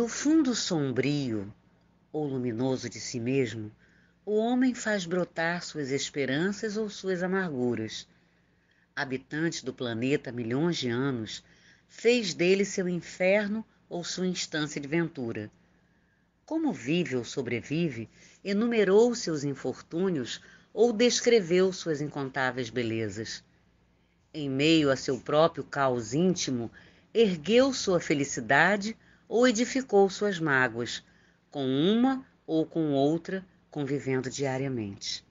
Do fundo sombrio ou luminoso de si mesmo, o homem faz brotar suas esperanças ou suas amarguras. Habitante do planeta há milhões de anos, fez dele seu inferno ou sua instância de ventura. Como vive ou sobrevive, enumerou seus infortúnios ou descreveu suas incontáveis belezas. Em meio a seu próprio caos íntimo, ergueu sua felicidade ou edificou suas mágoas, com uma ou com outra convivendo diariamente.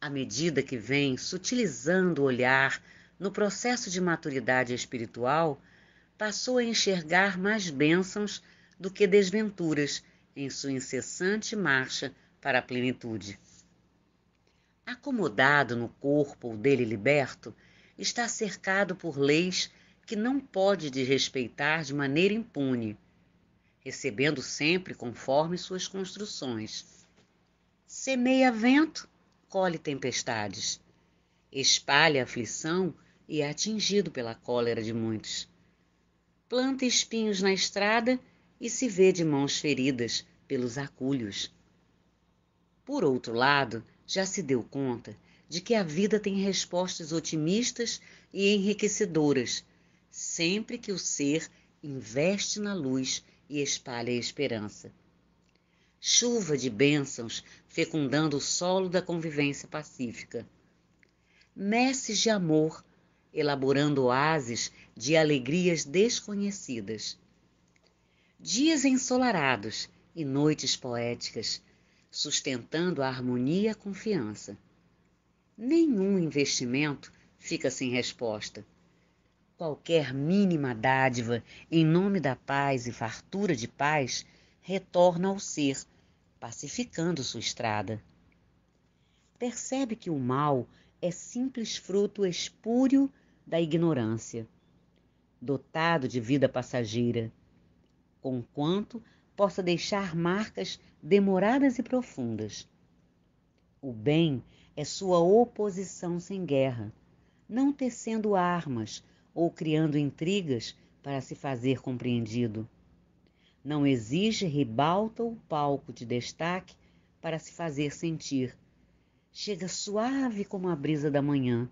À medida que vem sutilizando o olhar no processo de maturidade espiritual, passou a enxergar mais bênçãos do que desventuras em sua incessante marcha para a plenitude. Acomodado no corpo dele liberto, está cercado por leis que não pode desrespeitar de maneira impune, recebendo sempre conforme suas construções. Semeia vento, colhe tempestades. Espalha aflição e é atingido pela cólera de muitos. Planta espinhos na estrada e se vê de mãos feridas pelos acúlios. Por outro lado, já se deu conta de que a vida tem respostas otimistas e enriquecedoras sempre que o ser investe na luz e espalha a esperança. Chuva de bênçãos fecundando o solo da convivência pacífica. Messes de amor elaborando oásis de alegrias desconhecidas. Dias ensolarados e noites poéticas, sustentando a harmonia e a confiança. Nenhum investimento fica sem resposta. Qualquer mínima dádiva, em nome da paz e fartura de paz, retorna ao ser, pacificando sua estrada. Percebe que o mal é simples fruto espúrio da ignorância, dotado de vida passageira, conquanto possa deixar marcas demoradas e profundas. O bem é sua oposição sem guerra, não tecendo armas, ou criando intrigas para se fazer compreendido. Não exige ribalta ou palco de destaque para se fazer sentir. Chega suave como a brisa da manhã,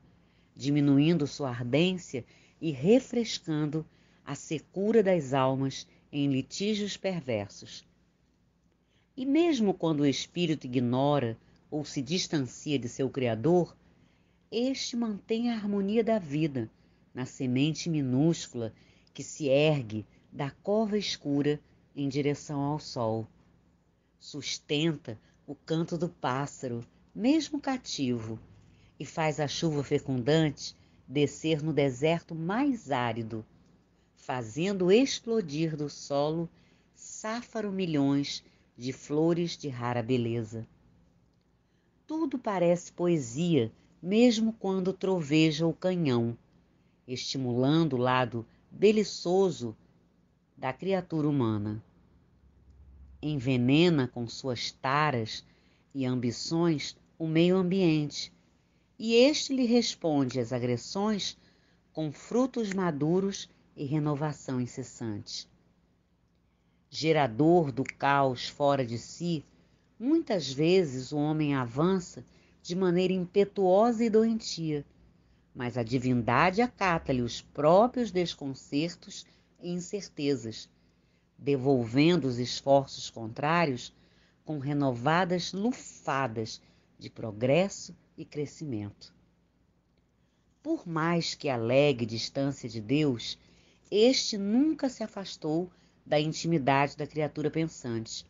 diminuindo sua ardência e refrescando a secura das almas em litígios perversos. E mesmo quando o espírito ignora ou se distancia de seu Criador, este mantém a harmonia da vida na semente minúscula que se ergue da cova escura em direção ao sol. Sustenta o canto do pássaro, mesmo cativo, e faz a chuva fecundante descer no deserto mais árido, fazendo explodir do solo sáfaro milhões de flores de rara beleza. Tudo parece poesia, mesmo quando troveja o canhão estimulando o lado delicioso da criatura humana. Envenena com suas taras e ambições o meio ambiente, e este lhe responde às agressões com frutos maduros e renovação incessante. Gerador do caos fora de si, muitas vezes o homem avança de maneira impetuosa e doentia mas a divindade acata-lhe os próprios desconcertos e incertezas, devolvendo os esforços contrários com renovadas lufadas de progresso e crescimento. Por mais que alegue distância de Deus, este nunca se afastou da intimidade da criatura pensante,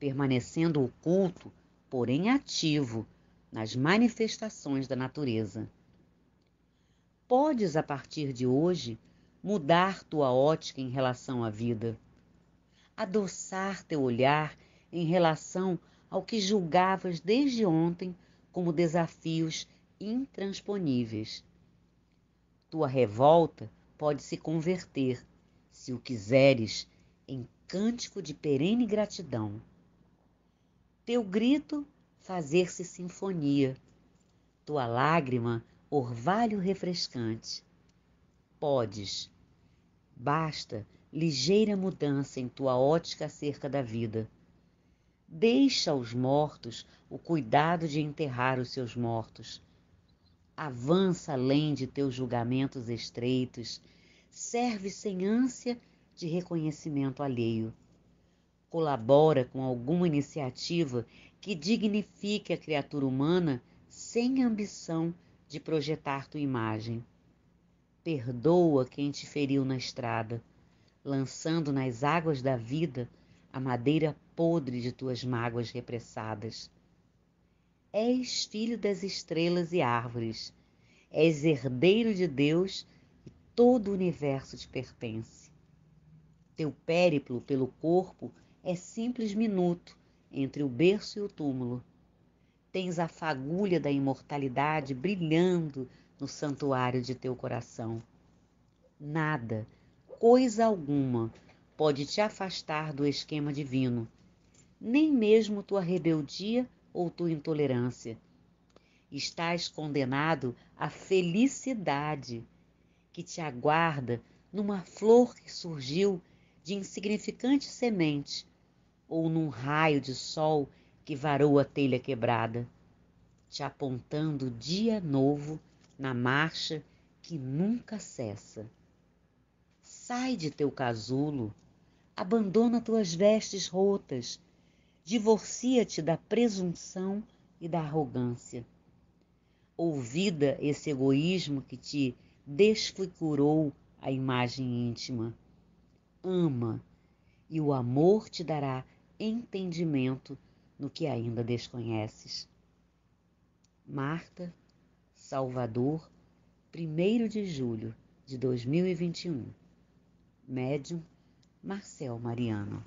permanecendo oculto, porém ativo, nas manifestações da natureza podes, a partir de hoje, mudar tua ótica em relação à vida, adoçar teu olhar em relação ao que julgavas desde ontem como desafios intransponíveis. Tua revolta pode se converter, se o quiseres, em cântico de perene gratidão. Teu grito fazer-se sinfonia, tua lágrima orvalho refrescante. Podes. Basta ligeira mudança em tua ótica acerca da vida. Deixa aos mortos o cuidado de enterrar os seus mortos. Avança além de teus julgamentos estreitos. Serve sem ânsia de reconhecimento alheio. Colabora com alguma iniciativa que dignifique a criatura humana sem ambição de projetar tua imagem. Perdoa quem te feriu na estrada, lançando nas águas da vida a madeira podre de tuas mágoas repressadas. És filho das estrelas e árvores, és herdeiro de Deus e todo o universo te pertence. Teu périplo pelo corpo é simples minuto entre o berço e o túmulo tens a fagulha da imortalidade brilhando no santuário de teu coração. Nada, coisa alguma, pode te afastar do esquema divino, nem mesmo tua rebeldia ou tua intolerância. Estás condenado à felicidade que te aguarda numa flor que surgiu de insignificante semente ou num raio de sol que varou a telha quebrada, te apontando dia novo na marcha que nunca cessa. Sai de teu casulo, abandona tuas vestes rotas, divorcia-te da presunção e da arrogância. Ouvida esse egoísmo que te desfigurou a imagem íntima. Ama, e o amor te dará entendimento no que ainda desconheces. Marta, Salvador, 1 de julho de 2021. Médium Marcel Mariano.